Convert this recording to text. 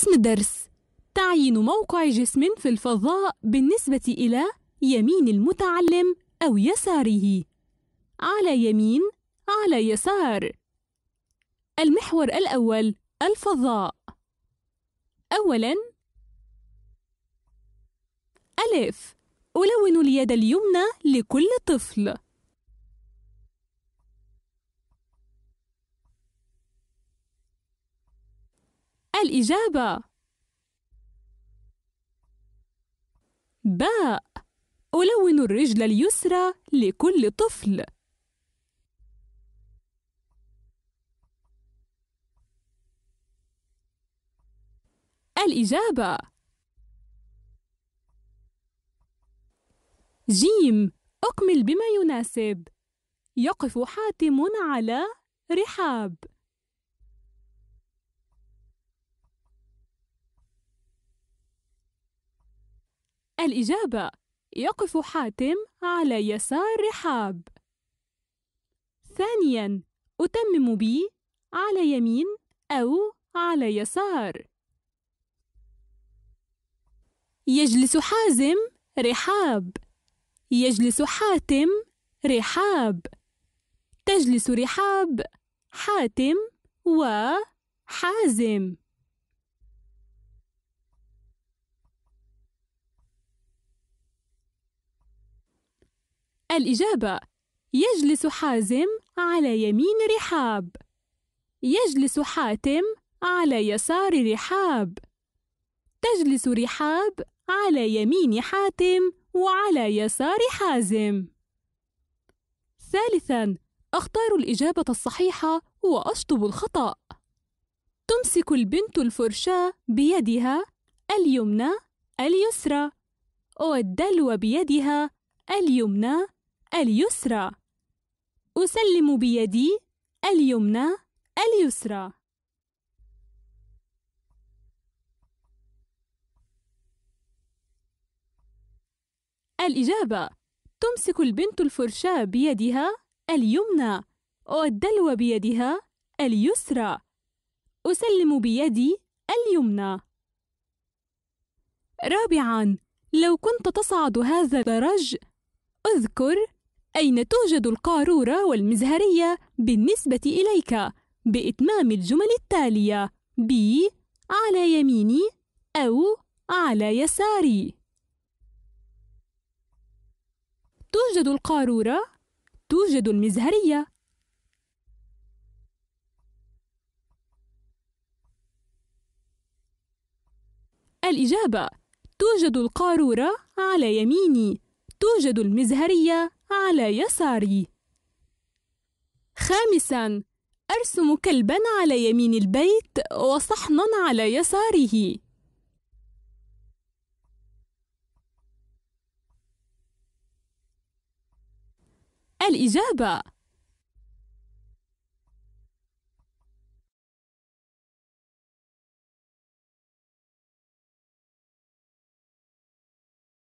اسم الدرس تعيين موقع جسم في الفضاء بالنسبة إلى يمين المتعلم أو يساره على يمين على يسار المحور الأول الفضاء أولاً ألف ألون اليد اليمنى لكل طفل الإجابة باء ألون الرجل اليسرى لكل طفل الإجابة جيم أكمل بما يناسب يقف حاتم على رحاب الإجابة يقف حاتم على يسار رحاب ثانيا أتمم بي على يمين أو على يسار يجلس حازم رحاب يجلس حاتم رحاب تجلس رحاب حاتم وحازم الإجابة يجلس حازم على يمين رحاب يجلس حاتم على يسار رحاب تجلس رحاب على يمين حاتم وعلى يسار حازم ثالثا اختار الاجابه الصحيحه واشطب الخطا تمسك البنت الفرشاه بيدها اليمنى اليسرى والدلو بيدها اليمنى اليسرى أسلم بيدي اليمنى اليسرى الإجابة تمسك البنت الفرشاة بيدها اليمنى والدلو بيدها اليسرى أسلم بيدي اليمنى رابعاً لو كنت تصعد هذا الدرج اذكر أين توجد القارورة والمزهرية بالنسبة إليك؟ بإتمام الجمل التالية ب على يميني أو على يساري توجد القارورة توجد المزهرية الإجابة توجد القارورة على يميني توجد المزهرية على يساري خامسا أرسم كلبا على يمين البيت وصحنا على يساره الإجابة